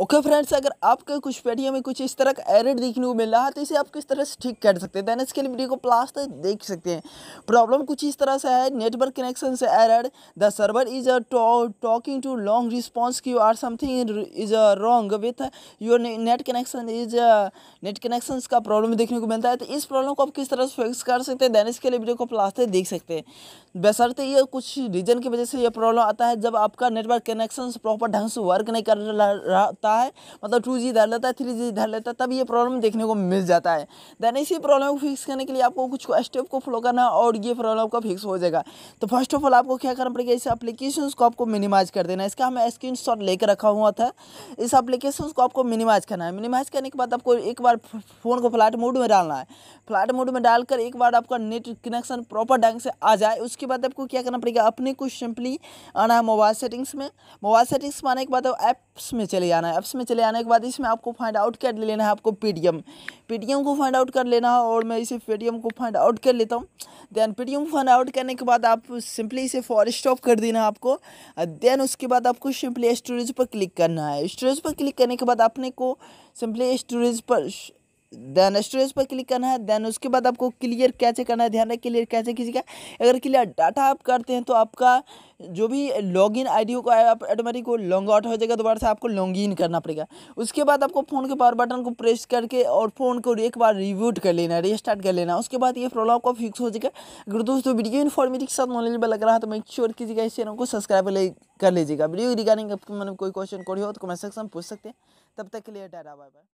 okay okay friends अगर आपके कुछ पेटियों में कुछ इस तरह का एरर देखने को मिल रहा है तो इसे आप किस तरह से ठीक कर सकते हैं देन इसके लिए वीडियो को प्लास तक देख सकते हैं प्रॉब्लम कुछ इस तरह से है नेटवर्क कनेक्शन से error the server is a taking too long response Q R something is a wrong with your net connection is net connection का प्रॉब्लम देखने को मिलता है तो इस प्रॉब्लम को आप किस तरह से फिक्स कर सकते हैं देन इसके लिए वीडियो को प्लास तक देख सकते हैं बेसरते ये कुछ रीजन की वजह से यह प्रॉब्लम आता है जब आपका नेटवर्क कनेक्शन प्रॉपर ढंग से वर्क नहीं कर रहा मतलब लेता है मतलब टू जी धर लेता है थ्री जी धर लेता है तब ये प्रॉब्लम देखने को मिल जाता है देन इसी प्रॉब्लम को फिक्स करने के लिए आपको कुछ स्टेप को फॉलो करना है और ये प्रॉब्लम आपका फिक्स हो जाएगा तो फर्स्ट ऑफ ऑल आपको क्या करना पड़ेगा इस अपलीकेशन को आपको मिनिमाइज कर देना है इसका हमें स्क्रीन शॉट लेकर रखा हुआ था इस अपलीकेशन को आपको मिनिमाइज करना है मिनिमाइज करने के बाद आपको एक बार फ़ोन को फ्लाइट मोड में डालना है फ्लाइट मोड में डालकर एक बार आपका नेट कनेक्शन प्रॉपर ढंग से आ जाए उसके बाद आपको क्या करना पड़ेगा अपने को सिंपली आना है मोबाइल सेटिंग्स में मोबाइल सेटिंग्स में आने के बाद ऐप्स में चले जाना है ऐप्स में चले आने के बाद इसमें आपको फाइंड आउट कर लेना है आपको पीडीएम पीडीएम को फाइंड आउट कर लेना है और मैं इसे पीडीएम को फाइंड आउट कर लेता हूँ देन पीडीएम को फाइंड आउट करने के बाद आप सिंपली इसे फॉर स्टॉप कर देना है आपको देन उसके बाद आपको सिंपली स्टोरेज पर क्लिक करना है स्टोरेज पर क्लिक करने के बाद आपने को सिंपली स्टोरेज पर देन स्टोरेज पर क्लिक करना है देन उसके बाद आपको क्लियर कैसे करना है ध्यान रखें क्लियर कैसे किसी का अगर क्लियर डाटा आप करते हैं तो आपका जो भी लॉग इन आई डी होगा आप ऑटोमेटिक वो लॉन्ग आउट हो जाएगा दोबारा से आपको लॉन्ग इन करना पड़ेगा उसके बाद आपको फ़ोन के पावर बटन को प्रेस करके और फ़ोन को एक बार रिव्यूट कर लेना है रिस्टार्ट कर लेना उसके बाद ये प्रॉब्लम आपको फिक्स हो जाएगा अगर दोस्तों वीडियो इन्फॉर्मेटिव के साथ नॉलेजेबल लग रहा है तो मेक श्योर कीजिएगा इस चैनल को सब्सक्राइब कर लीजिएगा वीडियो रिगार्डिंग मैंने कोई क्वेश्चन कोई हो तो कमेंट सेक्शन पूछ सकते हैं तब तक के लिए डाटा बाय बाय